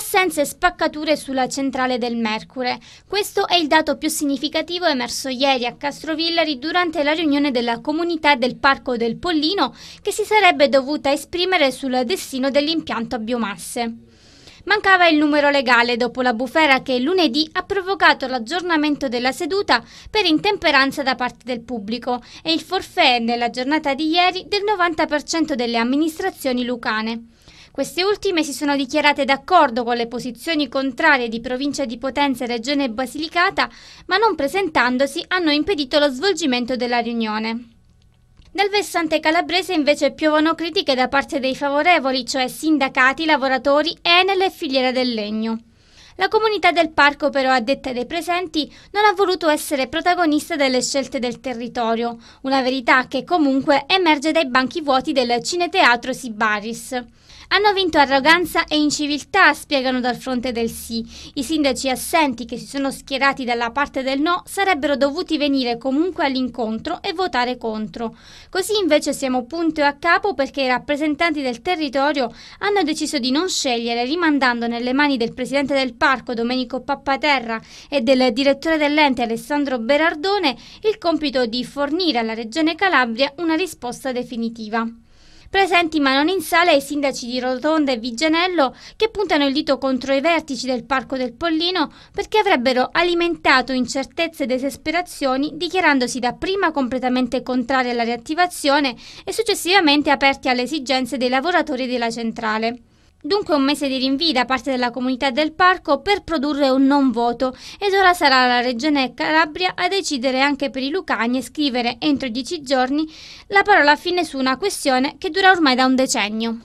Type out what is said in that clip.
assenze e spaccature sulla centrale del Mercure. Questo è il dato più significativo emerso ieri a Castrovillari durante la riunione della comunità del Parco del Pollino che si sarebbe dovuta esprimere sul destino dell'impianto a biomasse. Mancava il numero legale dopo la bufera che lunedì ha provocato l'aggiornamento della seduta per intemperanza da parte del pubblico e il forfè nella giornata di ieri del 90% delle amministrazioni lucane. Queste ultime si sono dichiarate d'accordo con le posizioni contrarie di Provincia di Potenza e Regione Basilicata, ma non presentandosi hanno impedito lo svolgimento della riunione. Nel versante calabrese invece piovono critiche da parte dei favorevoli, cioè sindacati, lavoratori, e nelle filiere del legno. La comunità del parco però, a detta dei presenti, non ha voluto essere protagonista delle scelte del territorio, una verità che comunque emerge dai banchi vuoti del cineteatro Sibaris. Hanno vinto arroganza e inciviltà, spiegano dal fronte del sì. I sindaci assenti che si sono schierati dalla parte del no sarebbero dovuti venire comunque all'incontro e votare contro. Così invece siamo punto a capo perché i rappresentanti del territorio hanno deciso di non scegliere, rimandando nelle mani del presidente del parco Domenico Pappaterra e del direttore dell'ente Alessandro Berardone il compito di fornire alla Regione Calabria una risposta definitiva. Presenti ma non in sala i sindaci di Rotonda e Vigianello che puntano il dito contro i vertici del Parco del Pollino perché avrebbero alimentato incertezze ed esasperazioni dichiarandosi dapprima completamente contrari alla riattivazione e successivamente aperti alle esigenze dei lavoratori della centrale. Dunque un mese di rinvii da parte della comunità del parco per produrre un non voto ed ora sarà la Regione Calabria a decidere anche per i Lucani e scrivere entro dieci giorni la parola fine su una questione che dura ormai da un decennio.